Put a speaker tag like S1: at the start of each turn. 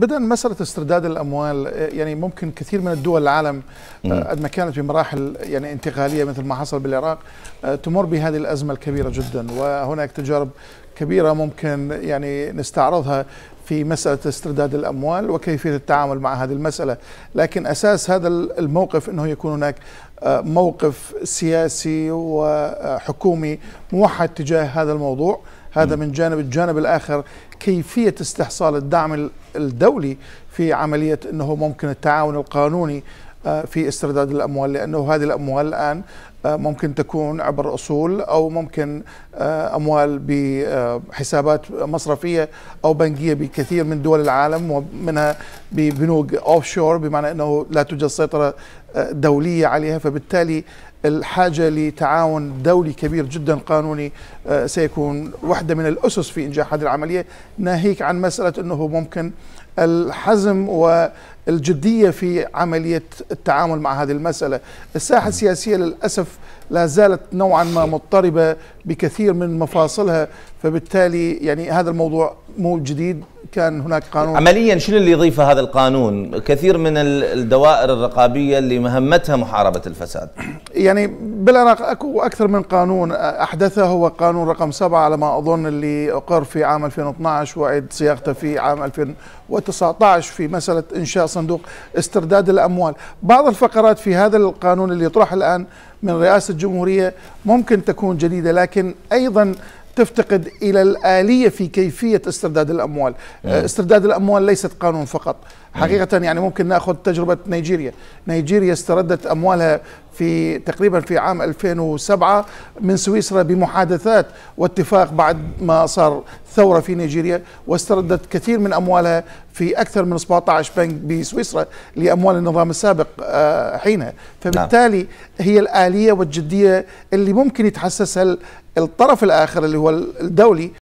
S1: بدا مساله استرداد الاموال يعني ممكن كثير من الدول العالم آه، قد ما كانت بمراحل يعني انتقاليه مثل ما حصل بالعراق آه، تمر بهذه الازمه الكبيره جدا وهناك تجارب كبيره ممكن يعني نستعرضها في مسألة استرداد الأموال وكيفية التعامل مع هذه المسألة لكن أساس هذا الموقف أنه يكون هناك آه، موقف سياسي وحكومي موحد تجاه هذا الموضوع هذا من جانب الجانب الآخر كيفية استحصال الدعم الدولي في عملية أنه ممكن التعاون القانوني آه، في استرداد الاموال لانه هذه الاموال الان آه، ممكن تكون عبر اصول او ممكن آه، اموال بحسابات مصرفيه او بنكيه بكثير من دول العالم ومنها ببنوك اوف شور بمعنى انه لا توجد سيطره آه، دوليه عليها فبالتالي الحاجه لتعاون دولي كبير جدا قانوني آه، سيكون واحده من الاسس في انجاح هذه العمليه ناهيك عن مساله انه ممكن الحزم والجديه في عمليه التعامل مع هذه المساله، الساحه السياسيه للاسف لا زالت نوعا ما مضطربه بكثير من مفاصلها فبالتالي يعني هذا الموضوع مو جديد كان هناك قانون عمليا شنو اللي يضيفه هذا القانون؟ كثير من الدوائر الرقابيه اللي مهمتها محاربه الفساد. يعني بالعراق اكو اكثر من قانون احدثه هو قانون رقم سبعه على ما اظن اللي اقر في عام 2012 واعيد صياغته في عام 2019 في مساله انشاء صندوق استرداد الاموال. بعض الفقرات في هذا القانون اللي يطرح الان من رئاسه الجمهوريه ممكن تكون جديده لكن ايضا تفتقد إلى الآلية في كيفية استرداد الأموال آه، استرداد الأموال ليست قانون فقط حقيقة يعني ممكن نأخذ تجربة نيجيريا نيجيريا استردت أموالها في تقريبا في عام 2007 من سويسرا بمحادثات واتفاق بعد ما صار ثورة في نيجيريا واستردت كثير من أموالها في أكثر من 17 بنك بسويسرا لأموال النظام السابق آه، حينها نعم. فبالتالي هي الآلية والجدية اللي ممكن يتحسسها الطرف الآخر اللي هو الدولي